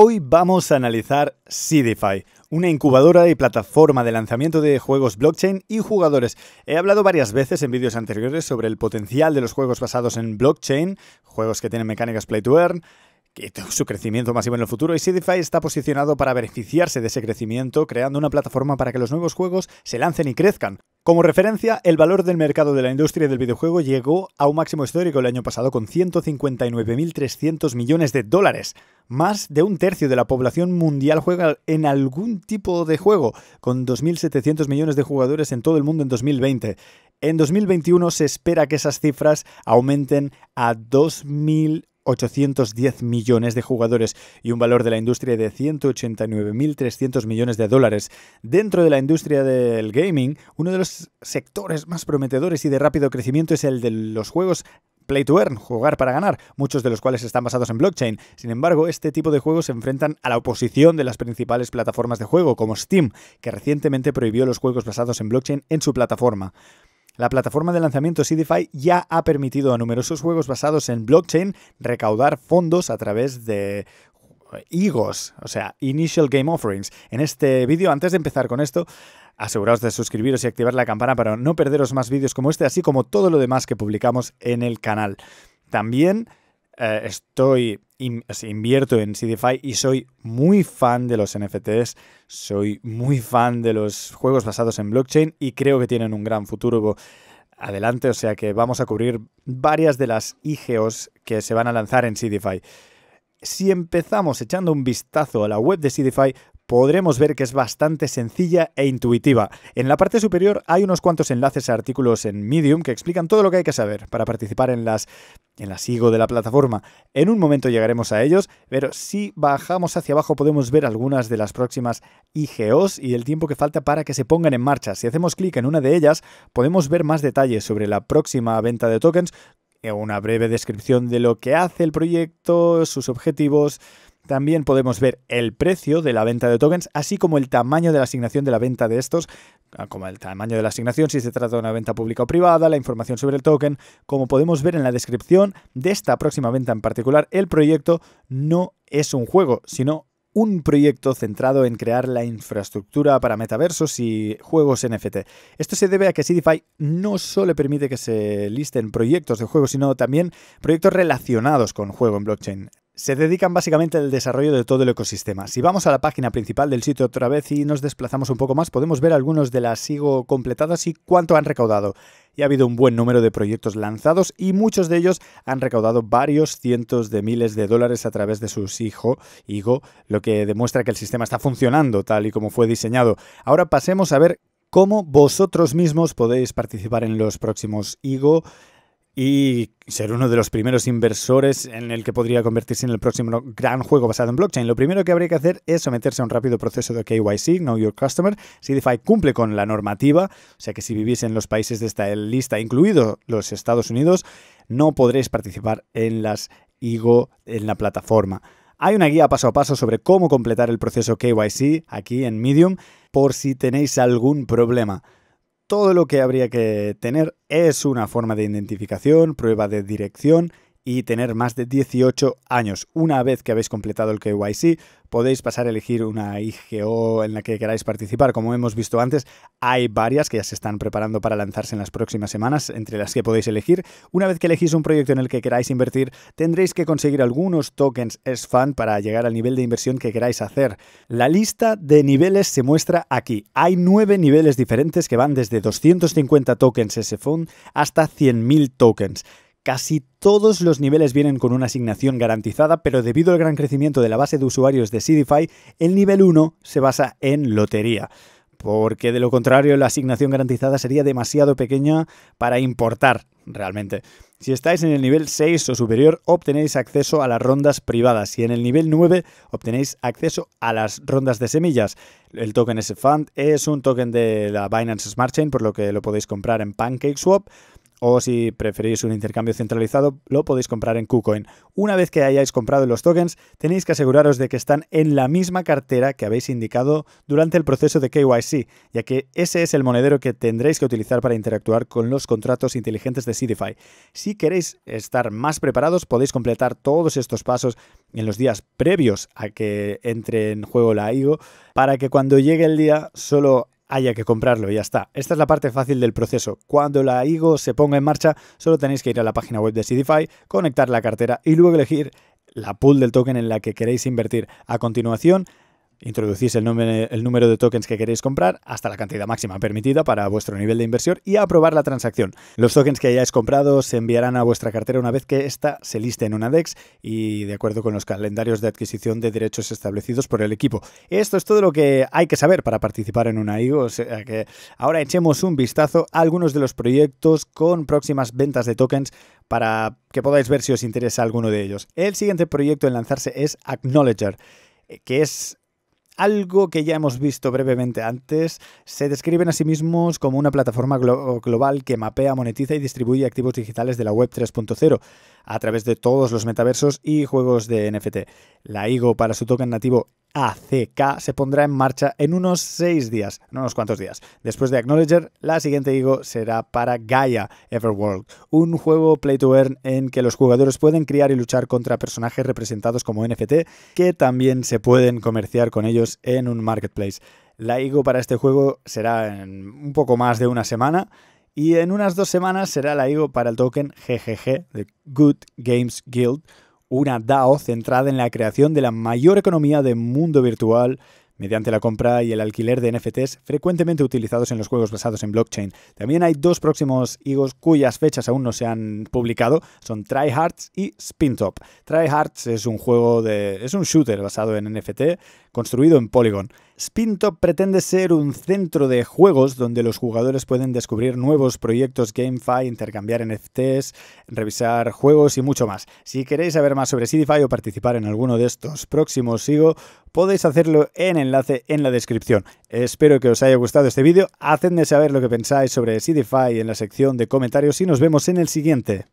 Hoy vamos a analizar Seedify, una incubadora y plataforma de lanzamiento de juegos blockchain y jugadores. He hablado varias veces en vídeos anteriores sobre el potencial de los juegos basados en blockchain, juegos que tienen mecánicas play to earn, tienen su crecimiento masivo en el futuro y Seedify está posicionado para beneficiarse de ese crecimiento creando una plataforma para que los nuevos juegos se lancen y crezcan. Como referencia, el valor del mercado de la industria del videojuego llegó a un máximo histórico el año pasado con 159.300 millones de dólares. Más de un tercio de la población mundial juega en algún tipo de juego, con 2.700 millones de jugadores en todo el mundo en 2020. En 2021 se espera que esas cifras aumenten a 2.000 810 millones de jugadores y un valor de la industria de 189.300 millones de dólares. Dentro de la industria del gaming, uno de los sectores más prometedores y de rápido crecimiento es el de los juegos play to earn, jugar para ganar, muchos de los cuales están basados en blockchain. Sin embargo, este tipo de juegos se enfrentan a la oposición de las principales plataformas de juego, como Steam, que recientemente prohibió los juegos basados en blockchain en su plataforma. La plataforma de lanzamiento CDFI ya ha permitido a numerosos juegos basados en blockchain recaudar fondos a través de IGOS, o sea, Initial Game Offerings. En este vídeo, antes de empezar con esto, aseguraos de suscribiros y activar la campana para no perderos más vídeos como este, así como todo lo demás que publicamos en el canal. También eh, estoy invierto en CDFI y soy muy fan de los NFTs, soy muy fan de los juegos basados en blockchain y creo que tienen un gran futuro adelante, o sea que vamos a cubrir varias de las IGOs que se van a lanzar en CDFI. Si empezamos echando un vistazo a la web de CDFI, podremos ver que es bastante sencilla e intuitiva. En la parte superior hay unos cuantos enlaces a artículos en Medium que explican todo lo que hay que saber para participar en las en la sigo de la plataforma. En un momento llegaremos a ellos, pero si bajamos hacia abajo podemos ver algunas de las próximas IGOs y el tiempo que falta para que se pongan en marcha. Si hacemos clic en una de ellas, podemos ver más detalles sobre la próxima venta de tokens, eh, una breve descripción de lo que hace el proyecto, sus objetivos, también podemos ver el precio de la venta de tokens, así como el tamaño de la asignación de la venta de estos, ah, como el tamaño de la asignación si se trata de una venta pública o privada, la información sobre el token. Como podemos ver en la descripción de esta próxima venta en particular, el proyecto no es un juego, sino un proyecto centrado en crear la infraestructura para metaversos y juegos NFT. Esto se debe a que Cidify no solo permite que se listen proyectos de juegos, sino también proyectos relacionados con juego en blockchain se dedican básicamente al desarrollo de todo el ecosistema. Si vamos a la página principal del sitio otra vez y nos desplazamos un poco más, podemos ver algunos de las IGO completadas y cuánto han recaudado. Y ha habido un buen número de proyectos lanzados y muchos de ellos han recaudado varios cientos de miles de dólares a través de sus IGO, Igo, lo que demuestra que el sistema está funcionando tal y como fue diseñado. Ahora pasemos a ver cómo vosotros mismos podéis participar en los próximos IGO y ser uno de los primeros inversores en el que podría convertirse en el próximo gran juego basado en blockchain. Lo primero que habría que hacer es someterse a un rápido proceso de KYC, Know Your Customer. CDFI cumple con la normativa, o sea que si vivís en los países de esta lista, incluidos los Estados Unidos, no podréis participar en las IGO en la plataforma. Hay una guía paso a paso sobre cómo completar el proceso KYC aquí en Medium por si tenéis algún problema. Todo lo que habría que tener es una forma de identificación, prueba de dirección y tener más de 18 años. Una vez que habéis completado el KYC, podéis pasar a elegir una IGO en la que queráis participar. Como hemos visto antes, hay varias que ya se están preparando para lanzarse en las próximas semanas, entre las que podéis elegir. Una vez que elegís un proyecto en el que queráis invertir, tendréis que conseguir algunos tokens s fund para llegar al nivel de inversión que queráis hacer. La lista de niveles se muestra aquí. Hay nueve niveles diferentes que van desde 250 tokens S-Fund hasta 100.000 tokens. Casi todos los niveles vienen con una asignación garantizada, pero debido al gran crecimiento de la base de usuarios de CDFI, el nivel 1 se basa en lotería porque de lo contrario la asignación garantizada sería demasiado pequeña para importar realmente. Si estáis en el nivel 6 o superior, obtenéis acceso a las rondas privadas y en el nivel 9 obtenéis acceso a las rondas de semillas. El token S-Fund es un token de la Binance Smart Chain, por lo que lo podéis comprar en PancakeSwap o si preferís un intercambio centralizado, lo podéis comprar en KuCoin. Una vez que hayáis comprado los tokens, tenéis que aseguraros de que están en la misma cartera que habéis indicado durante el proceso de KYC, ya que ese es el monedero que tendréis que utilizar para interactuar con los contratos inteligentes de CDFI. Si queréis estar más preparados, podéis completar todos estos pasos en los días previos a que entre en juego la IGO, para que cuando llegue el día solo haya que comprarlo y ya está. Esta es la parte fácil del proceso. Cuando la IGO se ponga en marcha, solo tenéis que ir a la página web de CDFI, conectar la cartera y luego elegir la pool del token en la que queréis invertir. A continuación, Introducís el, número de tokens que queréis comprar hasta la cantidad máxima permitida para vuestro nivel de inversión y aprobar la transacción. Los tokens que hayáis comprado se enviarán a vuestra cartera una vez que ésta se liste en una DEX y de acuerdo con los calendarios de adquisición de derechos establecidos por el equipo. Esto es todo lo que hay que saber para participar en una IGO que ahora echemos un vistazo a algunos de los proyectos con próximas ventas de tokens para que podáis ver si os interesa alguno de ellos. El siguiente proyecto en lanzarse es Acknowledger eh, que es algo que ya hemos visto brevemente antes. Se describen a sí mismos como una plataforma global que mapea, monetiza y distribuye activos digitales de la web 3.0 a través de todos los metaversos y juegos de NFT. La IGO para su token nativo ACK se pondrá en marcha en unos seis días, no unos cuantos días. Después de Acknowledger, la siguiente IGO será para Gaia Everworld, un juego play to earn en que los jugadores pueden criar y luchar contra personajes representados como NFT, que también se pueden comerciar con ellos en un marketplace. La IGO para este juego será en un poco más de una semana. Y en unas dos semanas será la IGO para el token GGG de Good Games Guild, una DAO centrada en la creación de la mayor economía de mundo virtual mediante la compra y el alquiler de NFTs frecuentemente utilizados en los juegos basados en blockchain. También hay dos próximos IGOs cuyas fechas aún no se han publicado, son Try Hearts y Spintop. Top. Try Hearts es un juego de es un shooter basado en NFT construido en Polygon. Spintop pretende ser un centro de juegos donde los jugadores pueden descubrir nuevos proyectos GameFi, intercambiar NFTs, revisar juegos y mucho más. Si queréis saber más sobre CDFi o participar en alguno de estos próximos igos, podéis hacerlo en el enlace en la descripción. Espero que os haya gustado este vídeo, hacedme saber lo que pensáis sobre CDFI en la sección de comentarios y nos vemos en el siguiente.